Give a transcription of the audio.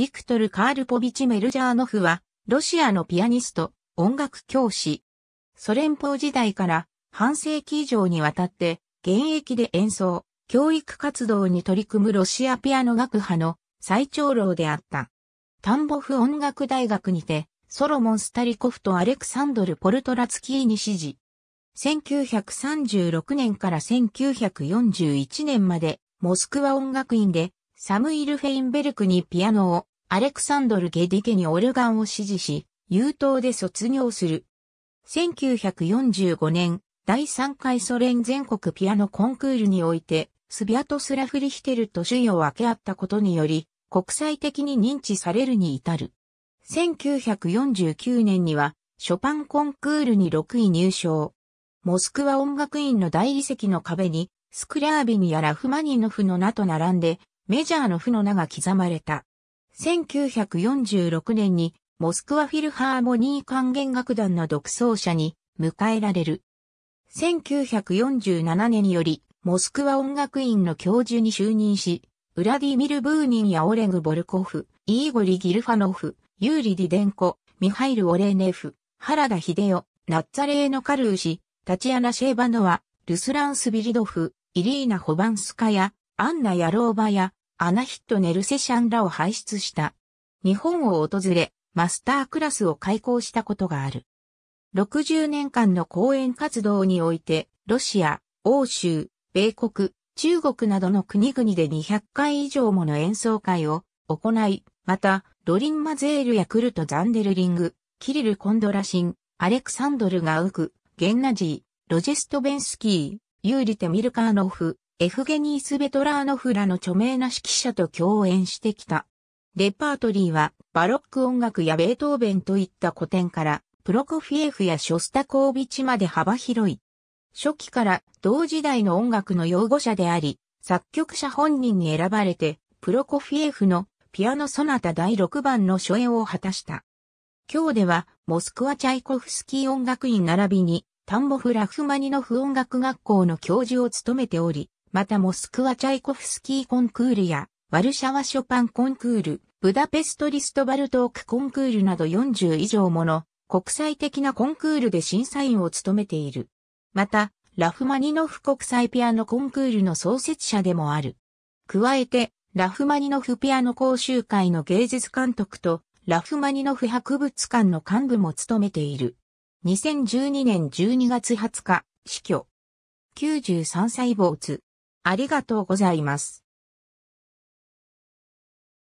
ビクトル・カールポビチ・メルジャーノフは、ロシアのピアニスト、音楽教師。ソ連邦時代から半世紀以上にわたって、現役で演奏、教育活動に取り組むロシアピアノ学派の最長老であった。タンボフ音楽大学にて、ソロモン・スタリコフとアレクサンドル・ポルトラツキーに指示。1936年から1941年まで、モスクワ音楽院で、サムイル・フェインベルクにピアノを、アレクサンドル・ゲディケにオルガンを支持し、優等で卒業する。1945年、第3回ソ連全国ピアノコンクールにおいて、スビアトスラフリヒテルと首位を分け合ったことにより、国際的に認知されるに至る。1949年には、ショパンコンクールに6位入賞。モスクワ音楽院の大理石の壁に、スクラービニやラフマニノフの名と並んで、メジャーの負の名が刻まれた。1946年にモスクワフィルハーモニー管弦楽団の独奏者に迎えられる。1947年により、モスクワ音楽院の教授に就任し、ウラディミル・ブーニンやオレグ・ボルコフ、イーゴリ・ギルファノフ、ユーリ・ディデンコ、ミハイル・オレーネフ、原田デオ、ナッツァレーノ・カルーシ、タチアナ・シェーバノワ、ルスラン・スビリドフ、イリーナ・ホバンスカや、アンナ・ヤローバや、アナヒット・ネルセシャンらを輩出した。日本を訪れ、マスタークラスを開講したことがある。60年間の講演活動において、ロシア、欧州、米国、中国などの国々で200回以上もの演奏会を行い、また、ロリン・マゼールやクルト・ザンデルリング、キリル・コンドラシン、アレクサンドル・ガウク、ゲンナジー、ロジェスト・ベンスキー、ユーリ・テミルカーノフ、エフゲニー・スベトラーノフらの著名な指揮者と共演してきた。レパートリーはバロック音楽やベートーベンといった古典からプロコフィエフやショスタコービチまで幅広い。初期から同時代の音楽の擁護者であり、作曲者本人に選ばれてプロコフィエフのピアノソナタ第6番の初演を果たした。今日ではモスクワチャイコフスキー音楽院並びにタンボフ・ラフマニノフ音楽学校の教授を務めており、またモスクワチャイコフスキーコンクールや、ワルシャワショパンコンクール、ブダペストリストバルトークコンクールなど40以上もの国際的なコンクールで審査員を務めている。また、ラフマニノフ国際ピアノコンクールの創設者でもある。加えて、ラフマニノフピアノ講習会の芸術監督と、ラフマニノフ博物館の幹部も務めている。2012年12月20日、死去。93歳没。ありがとうございます。